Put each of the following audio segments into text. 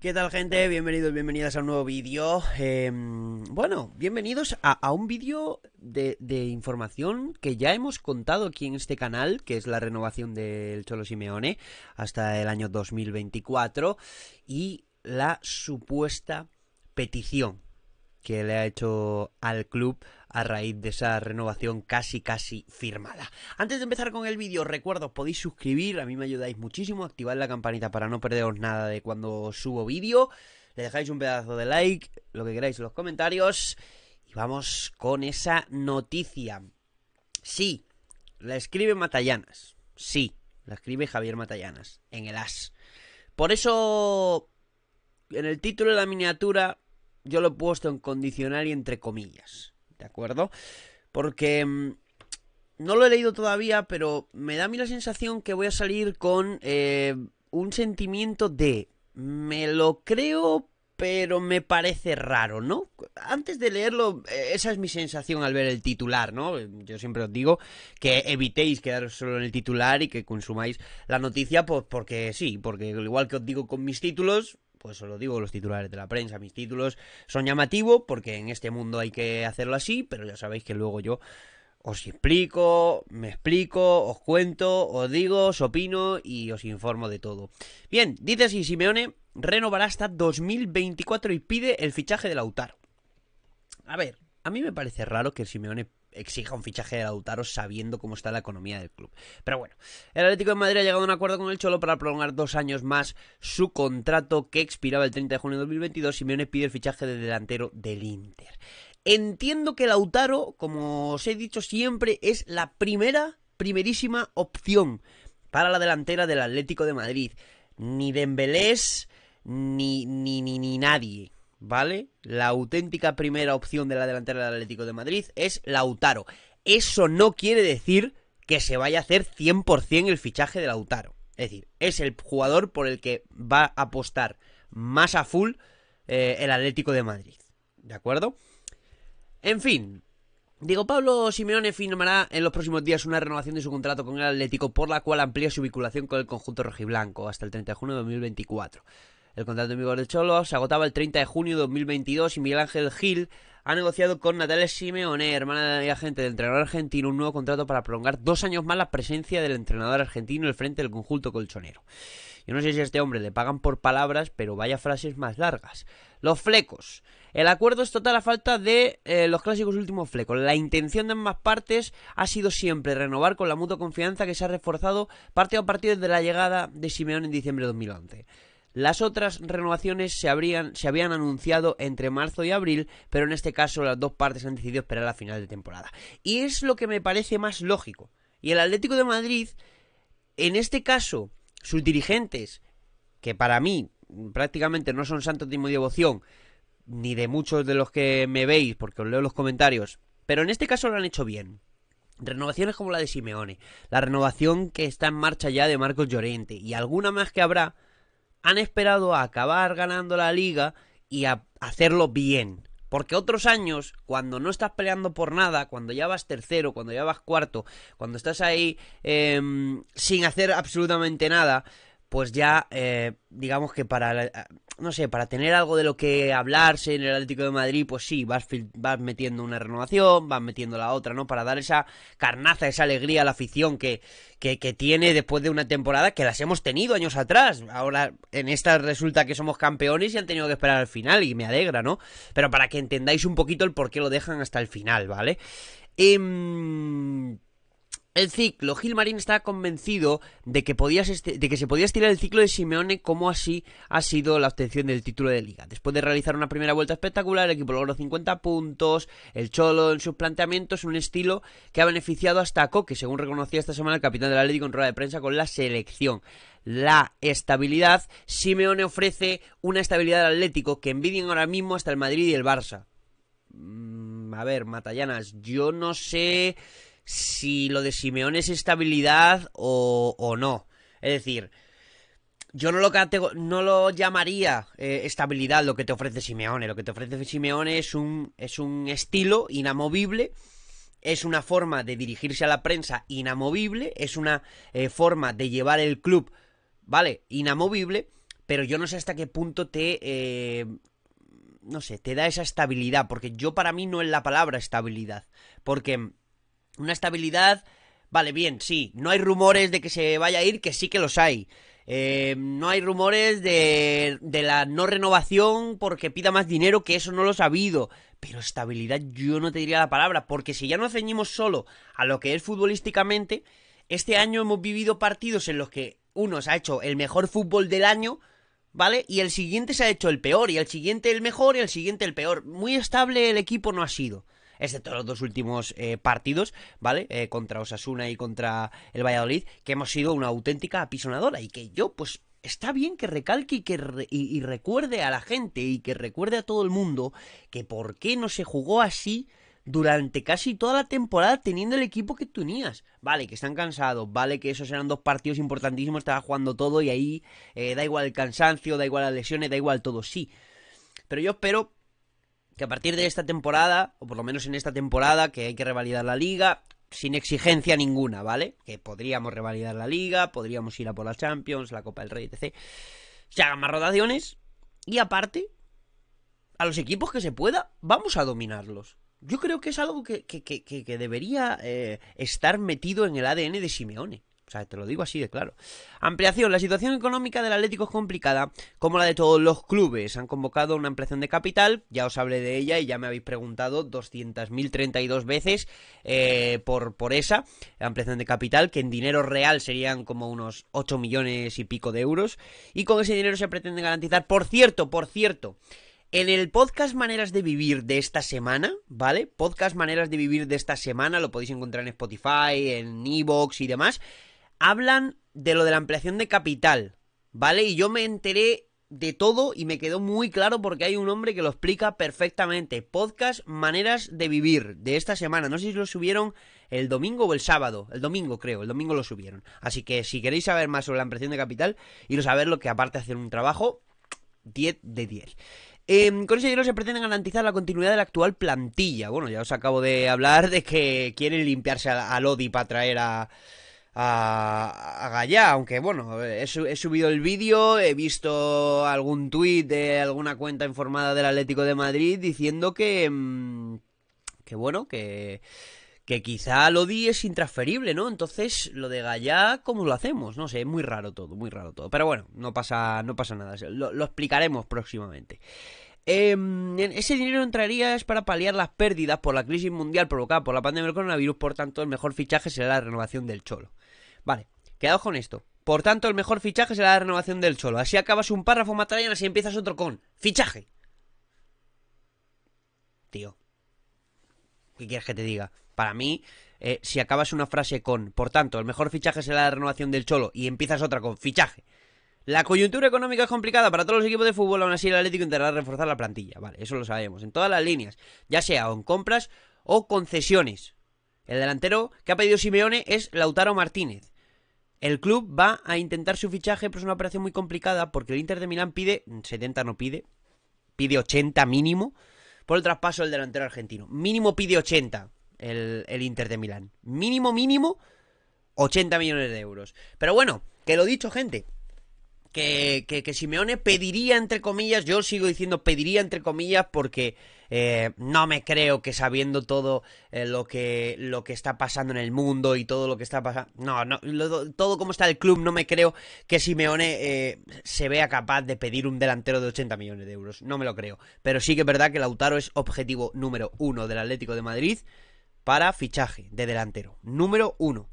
¿Qué tal gente? Bienvenidos, bienvenidas a un nuevo vídeo. Em, bueno, bienvenidos a, un vídeo de, de, información que ya hemos contado aquí en este canal, que es la renovación del Cholo Simeone hasta el año 2024 y la supuesta petición que le ha hecho al club a raíz de esa renovación casi casi firmada. Antes de empezar con el vídeo, recuerdo, podéis suscribir, a mí me ayudáis muchísimo, activar la campanita para no perderos nada de cuando subo vídeo, le dejáis un pedazo de like, lo que queráis en los comentarios y vamos con esa noticia. Sí, la escribe Matallanas, sí, la escribe Javier Matallanas en el AS. Por eso en el título de la miniatura yo lo he puesto en condicional y entre comillas, ¿de acuerdo? Porque mm, no lo he leído todavía, pero me da a mí la sensación que voy a salir con eh, un sentimiento de me lo creo, pero me parece raro, ¿no? Antes de leerlo, eh, esa es mi sensación al ver el titular, ¿no? Yo siempre os digo que evitéis quedaros solo en el titular y que consumáis la noticia, pues porque sí, porque igual que os digo con mis títulos, pues eso lo digo, los titulares de la prensa, mis títulos son llamativos porque en este mundo hay que hacerlo así, pero ya sabéis que luego yo os explico, me explico, os cuento, os digo, os opino y os informo de todo. Bien, dice así Simeone, renovará hasta 2024 y pide el fichaje de Lautaro. A ver, a mí me parece raro que Simeone exija un fichaje de Lautaro sabiendo cómo está la economía del club. Pero bueno, el Atlético de Madrid ha llegado a un acuerdo con el Cholo para prolongar dos años más su contrato que expiraba el 30 de junio de 2022. Simeone pide el fichaje de delantero del Inter. Entiendo que Lautaro, como os he dicho siempre, es la primera, primerísima opción para la delantera del Atlético de Madrid. Ni dembélé, ni, ni, ni, ni nadie. ¿vale? La auténtica primera opción de la delantera del Atlético de Madrid es Lautaro. Eso no quiere decir que se vaya a hacer 100% el fichaje de Lautaro. Es decir, es el jugador por el que va a apostar más a full eh, el Atlético de Madrid. ¿De acuerdo? En fin, Diego Pablo Simeone firmará en los próximos días una renovación de su contrato con el Atlético por la cual amplía su vinculación con el conjunto rojiblanco hasta el 30 de junio de 2024. El contrato en vigor de Cholo se agotaba el 30 de junio de 2022 y Miguel Ángel Gil ha negociado con Natalia Simeone, hermana de agente del entrenador argentino, un nuevo contrato para prolongar dos años más la presencia del entrenador argentino en el frente del conjunto colchonero. Yo no sé si a este hombre le pagan por palabras, pero vaya frases más largas. Los flecos. El acuerdo es total a falta de eh, los clásicos últimos flecos. La intención de ambas partes ha sido siempre renovar con la mutua confianza que se ha reforzado partido a partido desde la llegada de Simeone en diciembre de 2011. Las otras renovaciones se, habrían, se habían anunciado entre marzo y abril, pero en este caso las dos partes han decidido esperar a la final de temporada. Y es lo que me parece más lógico. Y el Atlético de Madrid, en este caso, sus dirigentes, que para mí prácticamente no son santos de mi devoción, ni de muchos de los que me veis, porque os leo los comentarios, pero en este caso lo han hecho bien. Renovaciones como la de Simeone, la renovación que está en marcha ya de Marcos Llorente y alguna más que habrá, han esperado a acabar ganando la liga y a hacerlo bien. Porque otros años, cuando no estás peleando por nada, cuando ya vas tercero, cuando ya vas cuarto, cuando estás ahí em, sin hacer absolutamente nada, pues ya eh, digamos que para no sé, para tener algo de lo que hablarse en el Atlético de Madrid, pues sí, vas, metiendo una renovación, vas metiendo la otra, ¿no? Para dar esa carnaza, esa alegría a la afición que, que, que, tiene después de una temporada que las hemos tenido años atrás. Ahora en esta resulta que somos campeones y han tenido que esperar al final y me alegra, ¿no? Pero para que entendáis un poquito el por qué lo dejan hasta el final, ¿vale? Eh, el ciclo. Gilmarín está convencido de que, podías de que, se podía estirar el ciclo de Simeone como así ha sido la obtención del título de liga. Después de realizar una primera vuelta espectacular, el equipo logró 50 puntos, el Cholo en sus planteamientos, un estilo que ha beneficiado hasta a Coque, según reconocía esta semana el capitán del Atlético en rueda de prensa con la selección. La estabilidad. Simeone ofrece una estabilidad al Atlético que envidian ahora mismo hasta el Madrid y el Barça. Mm, a ver, Matallanas, yo no sé si lo de Simeone es estabilidad o, o no. Es decir, yo no lo, no lo llamaría eh, estabilidad lo que te ofrece Simeone. Lo que te ofrece Simeone es un, es un estilo inamovible, es una forma de dirigirse a la prensa inamovible, es una eh, forma de llevar el club, ¿vale? Inamovible, pero yo no sé hasta qué punto te... Eh, no sé, te da esa estabilidad, porque yo para mí no es la palabra estabilidad, porque una estabilidad, vale, bien, sí. No hay rumores de que se vaya a ir, que sí que los hay. Eh, no hay rumores de, la no renovación porque pida más dinero, que eso no lo ha sabido. Pero estabilidad yo no te diría la palabra, porque si ya no ceñimos solo a lo que es futbolísticamente, este año hemos vivido partidos en los que uno se ha hecho el mejor fútbol del año, ¿vale? Y el siguiente se ha hecho el peor, y el siguiente el mejor, y el siguiente el peor. Muy estable el equipo no ha sido excepto los dos últimos eh, partidos, ¿vale? Eh, contra Osasuna y contra el Valladolid, que hemos sido una auténtica apisonadora y que yo, pues, está bien que recalque y que recuerde a la gente y que recuerde a todo el mundo que por qué no se jugó así durante casi toda la temporada teniendo el equipo que tenías. Vale, que están cansados, vale que esos eran dos partidos importantísimos, estaba jugando todo y ahí eh, da igual el cansancio, da igual las lesiones, da igual todo, sí. Pero yo espero que a partir de esta temporada, o por lo menos en esta temporada, que hay que revalidar la liga, sin exigencia ninguna, ¿vale? Que podríamos revalidar la liga, podríamos ir a por la Champions, la Copa del Rey, etc. Se hagan más rotaciones y aparte, a los equipos que se pueda, vamos a dominarlos. Yo creo que es algo que, debería eh, estar metido en el ADN de Simeone. O sea, te lo digo así de claro. Ampliación. La situación económica del Atlético es complicada, como la de todos los clubes. Han convocado una ampliación de capital, ya os hablé de ella y ya me habéis preguntado 200.032 veces eh, por, por esa ampliación de capital, que en dinero real serían como unos 8 millones y pico de euros. Y con ese dinero se pretende garantizar, por cierto, por cierto. En el podcast Maneras de Vivir de esta semana, ¿vale? Podcast Maneras de Vivir de esta semana, lo podéis encontrar en Spotify, en Evox y demás hablan de lo de la ampliación de capital, ¿vale? Y yo me enteré de todo y me quedó muy claro porque hay un hombre que lo explica perfectamente. Podcast Maneras de Vivir de esta semana. No sé si lo subieron el domingo o el sábado. El domingo creo, el domingo lo subieron. Así que si queréis saber más sobre la ampliación de capital, iros a lo que aparte hacer un trabajo, 10 de 10. Em, con ese dinero se pretende garantizar la continuidad de la actual plantilla. Bueno, ya os acabo de hablar de que quieren limpiarse a Lodi para traer a a, a Gallá, aunque bueno, he, subido el vídeo, he visto algún tuit de alguna cuenta informada del Atlético de Madrid diciendo que... Mm, que bueno, que que quizá Lodi es intransferible, ¿no? Entonces, lo de Gallá, ¿cómo lo hacemos? No sé, es muy raro todo, muy raro todo. Pero bueno, no pasa, no pasa nada. lo explicaremos próximamente. Em, ese dinero entraría es para paliar las pérdidas por la crisis mundial provocada por la pandemia del coronavirus, por tanto el mejor fichaje será la renovación del Cholo. Vale, quedaos con esto. Por tanto el mejor fichaje será la renovación del Cholo. Así acabas un párrafo, y así empiezas otro con fichaje. Tío, ¿qué quieres que te diga? Para mí, eh, si acabas una frase con, por tanto, el mejor fichaje será la renovación del Cholo y empiezas otra con fichaje, la coyuntura económica es complicada para todos los equipos de fútbol, aún así el Atlético intentará reforzar la plantilla, vale, eso lo sabemos, en todas las líneas, ya sea en compras o concesiones. El delantero que ha pedido Simeone es Lautaro Martínez. El club va a intentar su fichaje, pero es una operación muy complicada porque el Inter de Milán pide, 70 no pide, pide 80 mínimo por el traspaso del delantero argentino. Mínimo pide 80 el, el Inter de Milán. Mínimo, mínimo, 80 millones de euros. Pero bueno, que lo dicho, gente que, Simeone pediría entre comillas, yo sigo diciendo pediría entre comillas porque eh, no me creo que sabiendo todo eh, lo, que, lo que está pasando en el mundo y todo lo que está pasando, no, no todo como está el club, no me creo que Simeone eh, se vea capaz de pedir un delantero de 80 millones de euros, no me lo creo, pero sí que es verdad que Lautaro es objetivo número uno del Atlético de Madrid para fichaje de delantero, número uno.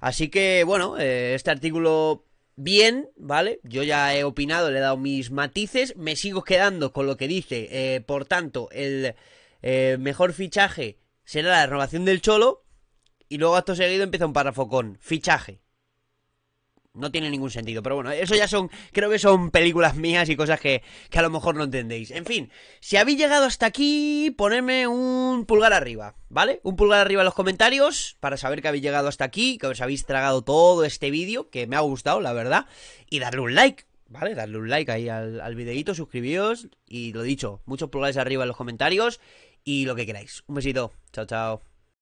Así que bueno, este artículo bien, ¿vale? Yo ya he opinado, le he dado mis matices, me sigo quedando con lo que dice, eh, por tanto, el eh, mejor fichaje será la renovación del Cholo, y luego acto seguido empieza un párrafo con fichaje. No tiene ningún sentido, pero bueno, eso ya son, creo que son películas mías y cosas que, que a lo mejor no entendéis. En fin, si habéis llegado hasta aquí, ponedme un pulgar arriba, ¿vale? Un pulgar arriba en los comentarios para saber que habéis llegado hasta aquí, que os habéis tragado todo este vídeo, que me ha gustado, la verdad, y darle un like. ¿Vale? Darle un like ahí al, al videito, suscribíos y lo dicho, muchos pulgares arriba en los comentarios y lo que queráis. Un besito, chao, chao.